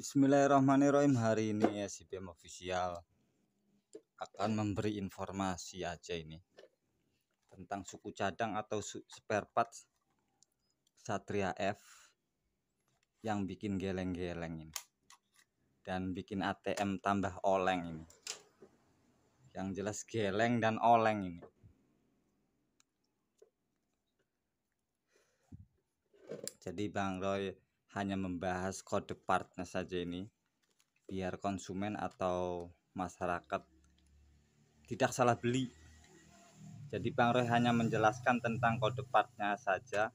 Bismillahirrahmanirrahim hari ini SCBM official akan memberi informasi aja ini tentang suku cadang atau spare parts Satria F yang bikin geleng-geleng ini dan bikin ATM tambah oleng ini yang jelas geleng dan oleng ini jadi Bang Roy hanya membahas kode partnya saja ini biar konsumen atau masyarakat tidak salah beli jadi Bang Roy hanya menjelaskan tentang kode partnya saja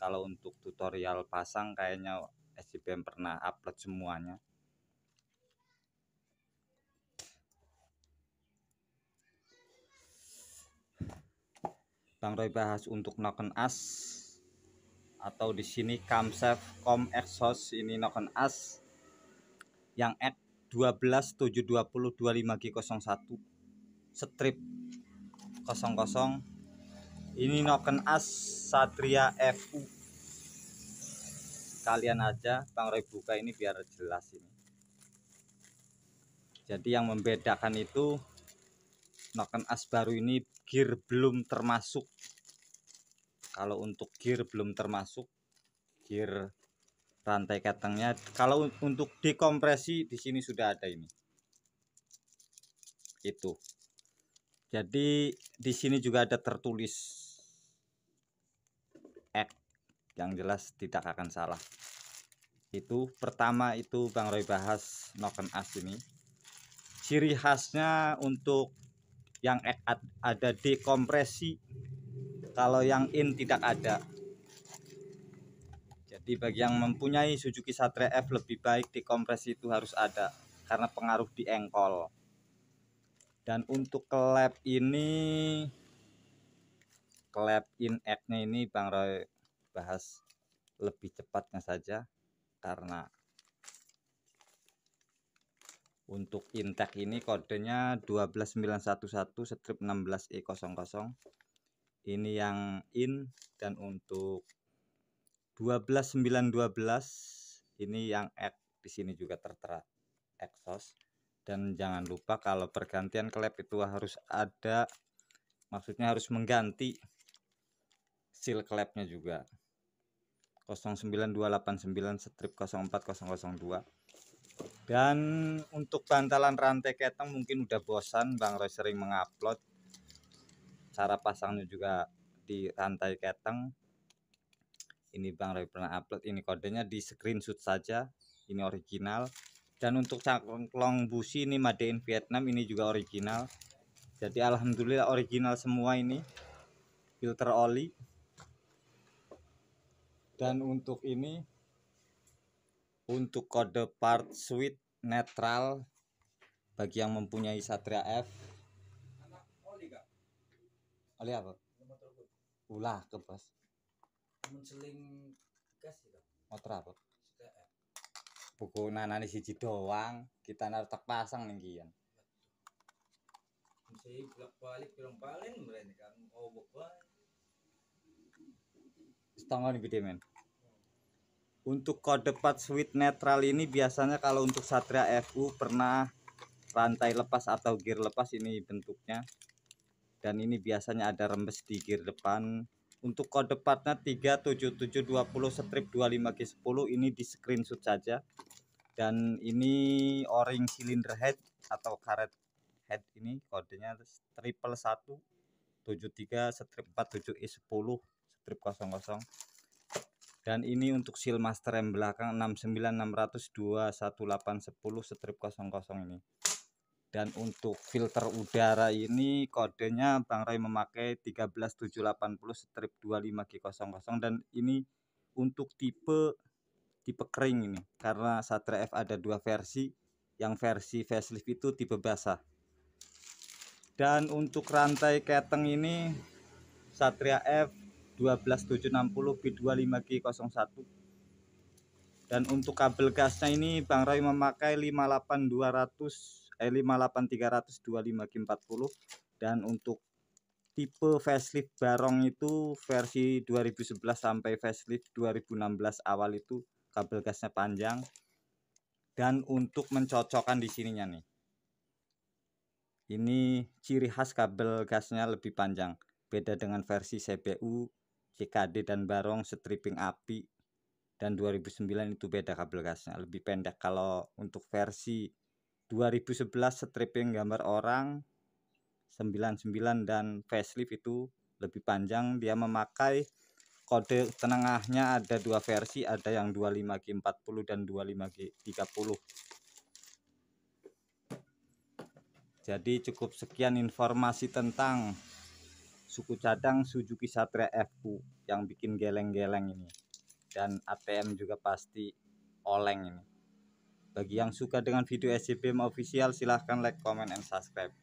kalau untuk tutorial pasang kayaknya SCBM pernah upload semuanya Bang Roy bahas untuk noken as atau di sini Kamsef com exhaust ini noken as yang X 12720 25G01 strip 00 ini noken as Satria FU kalian aja Bang Roy buka ini biar jelas ini jadi yang membedakan itu noken as baru ini gear belum termasuk kalau untuk gear belum termasuk gear rantai ketengnya kalau untuk dekompresi di sini sudah ada ini itu jadi di sini juga ada tertulis X yang jelas tidak akan salah itu pertama itu Bang Roy bahas noken as ini ciri khasnya untuk yang X ada dekompresi kalau yang in tidak ada jadi bagi yang mempunyai Suzuki Satria F lebih baik di kompresi itu harus ada karena pengaruh di engkol dan untuk klep ini klep in act nya ini Bang Roy bahas lebih cepatnya saja karena untuk intek ini kodenya 12911 strip 16E00 ini yang in dan untuk 12912 ini yang X di sini juga tertera exhaust dan jangan lupa kalau pergantian klep itu harus ada maksudnya harus mengganti seal klepnya juga 09289 strip 04002 dan untuk bantalan rantai keteng mungkin udah bosan Bang Roy sering mengupload cara pasangnya juga di rantai keteng ini Bang Roy pernah upload ini kodenya di screenshot saja ini original dan untuk cangklong busi ini Made in Vietnam ini juga original jadi Alhamdulillah original semua ini filter oli dan untuk ini untuk kode part switch netral bagi yang mempunyai Satria F oleh apa ulah ke bos menceling kasih motor apa buku nanani siji doang kita nartek pasang nih kian saya bolak balik pirang paling berani kan oh bukan setengah nih gede men untuk kode part switch netral ini biasanya kalau untuk Satria FU pernah rantai lepas atau gear lepas ini bentuknya dan ini biasanya ada rembes di gear depan untuk kode partnya 37720 strip 25G10 ini di screenshot saja dan ini o-ring silinder head atau karet head ini kodenya triple 1 73 strip 47E10 e strip 00 dan ini untuk seal master rem belakang 69602 10 strip 00 ini dan untuk filter udara ini kodenya Bang Roy memakai 13780 strip 25G00 dan ini untuk tipe tipe kering ini karena Satria F ada dua versi yang versi facelift itu tipe basah dan untuk rantai keteng ini Satria F 12760 B25G01 dan untuk kabel gasnya ini Bang Roy memakai 58200 eh, 58300 25 G40 dan untuk tipe facelift Barong itu versi 2011 sampai facelift 2016 awal itu kabel gasnya panjang dan untuk mencocokkan di sininya nih ini ciri khas kabel gasnya lebih panjang beda dengan versi CPU CKD dan Barong stripping api dan 2009 itu beda kabel gasnya lebih pendek kalau untuk versi 2011 stripping gambar orang 99 dan facelift itu lebih panjang dia memakai kode tengahnya ada dua versi ada yang 25G40 dan 25G30 jadi cukup sekian informasi tentang suku cadang Suzuki Satria FU yang bikin geleng-geleng ini dan ATM juga pasti oleng ini bagi yang suka dengan video SCBM official silahkan like, comment, and subscribe.